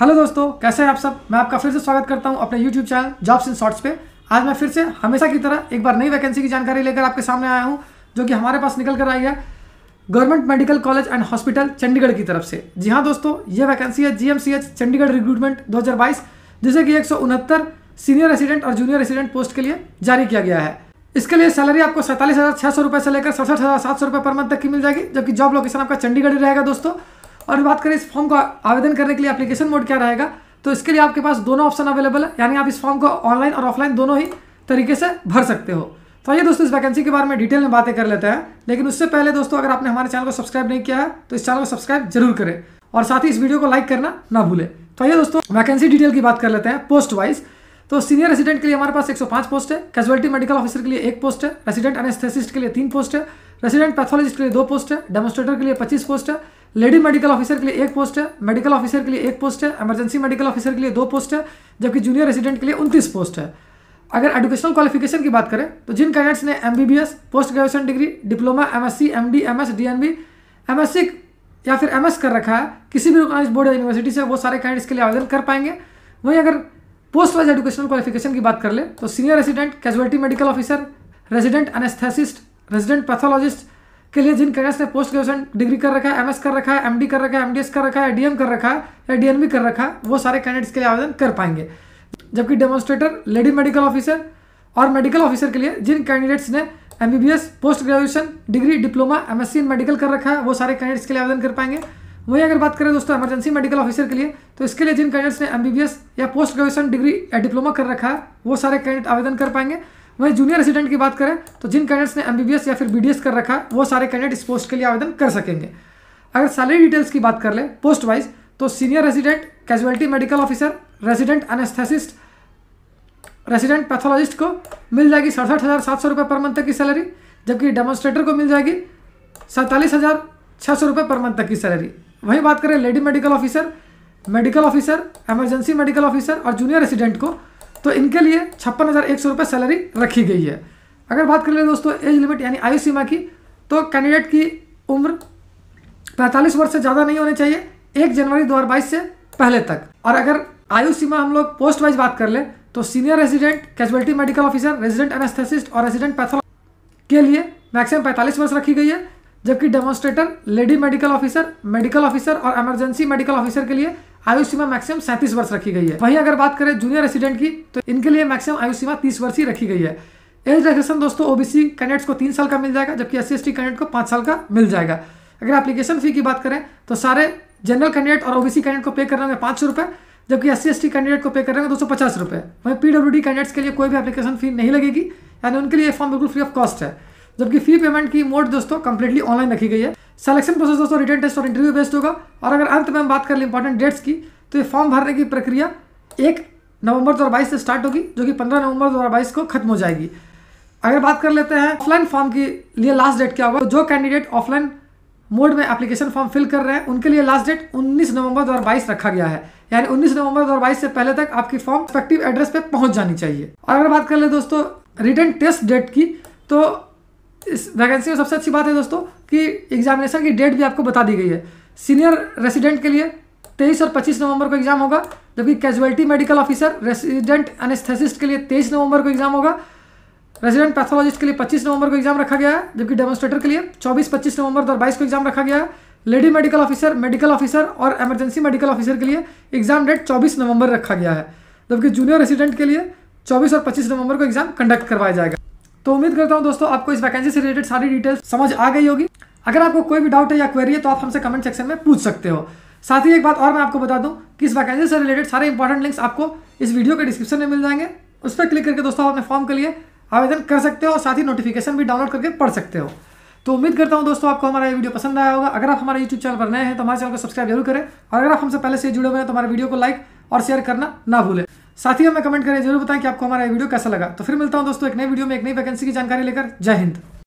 hello दोस्तों कैसे हैं आप सब मैं आपका फिर से स्वागत करता हूं अपने YouTube channel jobs in shorts पे आज मैं फिर से हमेशा की तरह एक बार नई वैकेंसी की जानकारी लेकर आपके सामने आया हूं जो कि हमारे पास निकल कर आई है government medical college and hospital Chandigarh की तरफ से जी हाँ दोस्तों ये वैकेंसी है जी चंडीगढ़ रिक्रूटमेंट दो जिसे कि एक सीनियर रेसिडेंट और जूनियर रेसिडेंट पोस्ट के लिए जारी किया गया है इसके लिए सैलरी आपको सैंतालीस हज़ार सौ रुपये से लेकर सड़सठ हज़ार सात सौ रुपये पर मंथ तक की मिल जाएगी जबकि जॉब लोकेशन आपका चंडीगढ़ ही रहेगा दोस्तों और बात करें इस फॉर्म को आवेदन करने के लिए एप्लीकेशन मोड क्या रहेगा तो इसके लिए आपके पास दोनों ऑप्शन अवेलेबल है यानी आप इस फॉर्म को ऑनलाइन और ऑफलाइन दोनों ही तरीके से भर सकते हो तो आइए दोस्तों इस वैकेंसी के बारे में डिटेल में बातें कर लेते हैं लेकिन उससे पहले दोस्तों अगर आपने हमारे चैनल को सब्सक्राइब नहीं किया है तो इस चैनल को सब्सक्राइब जरूर करें और साथ ही इस वीडियो को लाइक करना ना भूलें तो आइए दोस्तों वैकेंसी डिटेल की बात कर लेते हैं पोस्ट वाइज तो सीनियर रेसिडेंट के लिए हमारे पास 105 पोस्ट है कैजुअलिटी मेडिकल ऑफिसर के लिए एक पोस्ट है रेसिडेंट एनेस्थेसिस्ट के लिए तीन पोस्ट है रेसिडेंट पैथोलॉजिस्ट के लिए दो पोस्ट है डेमोस्ट्रेटर के लिए पच्चीस पोस्ट है लेडी मेडिकल ऑफिसर के लिए एक पोस्ट है मेडिकल ऑफिसर के लिए एक पोस्ट है एमरजेंसी मेडिकल ऑफिसर के लिए दो पोस्ट है जबकि जूनियर रेसिडेंट के लिए उनतीस पोस्ट है अगर एजुकेशनल क्वालिफिकेशन की बात करें तो जिन कैंडिडेट्स ने M post graduation degree diploma M S C M D M S D N B M S C या फिर एम एस कर रखा है किसी भी रिकॉग्नाइज बोर्ड या यूनिवर्सिटी से वो सारे कैंडिडेट्स के लिए आवेदन कर पाएंगे वहीं अगर पोस्ट वाइज एजुकेशनल क्वालिफिकेशन की बात कर ले तो senior resident casualty medical officer resident anaesthetist resident pathologist के लिए जिन कैंडिडेट्स ने पोस्ट ग्रेजुएशन डिग्री कर रखा है एमएस कर रखा है एमडी कर रखा है एमडीएस कर रखा है डीएम कर रखा है या डीएनबी कर रखा है वो सारे कैंडिडेट्स के लिए आवेदन कर पाएंगे जबकि डेमोस्ट्रेटर लेडी मेडिकल ऑफिसर और मेडिकल ऑफिसर के लिए जिन कैंडिडेट्स ने M post graduation degree diploma M in medical कर रखा है वो सारे कैंडिडेट्स के लिए आवेदन कर पाएंगे वहीं अगर बात करें दोस्तों एमरजेंसी मेडिकल ऑफिसर के लिए तो इसके लिए जिन कैंडिडेट्स ने एम या पोस्ट ग्रेजुएशन डिग्री या डिप्लोमा कर रखा है वो सारे कैंडिडेट आवेदन कर पाएंगे वहीं जूनियर रेसिडेंट की बात करें तो जिन कैंडिडेट्स ने एमबीबीएस या फिर बीडीएस कर रखा है वो सारे कैंडिडेट इस पोस्ट के लिए आवेदन कर सकेंगे अगर सैलरी डिटेल्स की बात कर लें पोस्ट वाइज तो senior resident casualty medical officer resident anaesthetist resident pathologist को मिल जाएगी सड़सठ हज़ार सात सौ रुपये पर मंथ तक की सैलरी जबकि डेमोन्स्ट्रेटर को मिल जाएगी सैंतालीस हज़ार छः सौ रुपये पर मंथ तक की सैलरी वहीं बात करें lady medical officer medical officer emergency medical officer और जूनियर रेसिडेंट को तो इनके लिए छप्पन हज़ार एक सौ रुपये सैलरी रखी गई है अगर बात कर ले दोस्तों एज लिमिट यानी आयु सीमा की तो कैंडिडेट की उम्र पैंतालीस वर्ष से ज़्यादा नहीं होनी चाहिए एक जनवरी 2022 से पहले तक और अगर आयु सीमा हम लोग पोस्ट वाइज बात कर ले तो senior resident casualty medical officer resident anesthetist और रेजिडेंट पैथोल के लिए मैक्सिमम 45 वर्ष रखी गई है जबकि demonstrator lady medical officer medical officer और इमरजेंसी मेडिकल ऑफिसर के लिए आयु सीमा मैक्सिमम सैंतीस वर्ष रखी गई है वहीं अगर बात करें जूनियर रेसिडेंट की तो इनके लिए मैक्सिमम आयु सीमा तीस वर्ष ही रखी गई है एज रिलेक्सेशन दोस्तों ओबीसी कैंडिडेट्स को तीन साल का मिल जाएगा जबकि एस सी कैंडिडेट को पाँच साल का मिल जाएगा अगर एप्लीकेशन फी की बात करें तो सारे जनरल कैंडिडेट और ओबीसी कैंडिडेट को पे रहे होंगे पांच सौ रुपये जबकि एस सी कैंडिडेट को पे रहे होगा दो सौ पचास रुपये वहीं डी कैंडिडेट्स के लिए कोई भी एप्लीकेशन फी नहीं लगेगी यानी उनके लिए फॉर्म बिल्कुल फ्री ऑफ कॉस्ट है जबकि फी पेमेंट की मोड दोस्तों कंप्लीटली ऑनलाइन रखी गई है सिलेक्शन प्रोसेस दोस्तों रिटर्न टेस्ट और इंटरव्यू बेस्ड होगा और अगर अंत में हम बात कर लें इंपॉर्टेंट डेट्स की तो ये फॉर्म भरने की प्रक्रिया एक नवंबर दो से स्टार्ट होगी जो कि पंद्रह नवंबर दो को खत्म हो जाएगी अगर बात कर लेते हैं ऑफलाइन फॉर्म के लिए लास्ट डेट क्या होगा तो जो कैंडिडेट ऑफलाइन मोड में एप्लीकेशन फॉर्म फिल कर रहे हैं उनके लिए लास्ट डेट 19 नवंबर 2022 रखा गया है यानी 19 नवंबर 2022 से पहले तक आपकी फॉर्म एक्टिव एड्रेस पे पहुंच जानी चाहिए और अगर बात कर ले दोस्तों रिटर्न टेस्ट डेट की तो इस वैकेंसी में सबसे अच्छी बात है दोस्तों कि एग्जामिनेशन की डेट भी आपको बता दी गई है सीनियर रेसिडेंट के लिए तेईस और पच्चीस नवंबर को एग्जाम होगा जबकि casualty medical officer resident anesthetist के लिए तेईस नवंबर को एग्जाम होगा रेजिडेंट पैथोलॉजिस्ट के लिए 25 नवंबर को एग्जाम रखा गया है जबकि डेमोस्ट्रेटर के लिए 24-25 नवंबर दो को एग्जाम रखा गया है lady medical officer medical officer और इमरजेंसी मेडिकल ऑफिसर के लिए एग्जाम डेट 24 नवंबर रखा गया है जबकि जूनियर रेसिडेंट के लिए 24 और 25 नवंबर को एग्जाम कंडक्ट करवाया जाएगा तो उम्मीद करता हूँ दोस्तों आपको इस वैकेंसी से रिलेटेड सारी डिटेल्स समझ आ गई होगी अगर आपको कोई भी डाउट है या क्वेरी है तो आप हमसे कमेंट सेक्शन में पूछ सकते हो साथ ही एक बात और मैं आपको बता दूं कि इस वैकेंसी से रिलेटेड सारे इंपॉर्टेंट लिंक्स आपको इस वीडियो के डिस्क्रिप्शन में मिल जाएंगे उस पर क्लिक करके दोस्तों आप अपने फॉर्म के लिए आवेदन कर सकते हो और साथ ही नोटिफिकेशन भी डाउनलोड करके पढ़ सकते हो तो उम्मीद करता हूँ दोस्तों आपको हमारा ये वीडियो पसंद आया होगा अगर आप हमारे यूट्यूब चैनल पर नए हैं तो हमारे चैनल को सब्सक्राइब जरूर करें और अगर आप हमसे पहले से जुड़े हुए हैं तो हमारे वीडियो को लाइक और शेयर करना ना भूलें साथ ही हमें कमेंट करें जरूर बताएं कि आपको हमारा वीडियो कैसा लगा तो फिर मिलता हूं दोस्तों एक नई वीडियो में एक नई वैकेंसी की जानकारी लेकर जय हिंद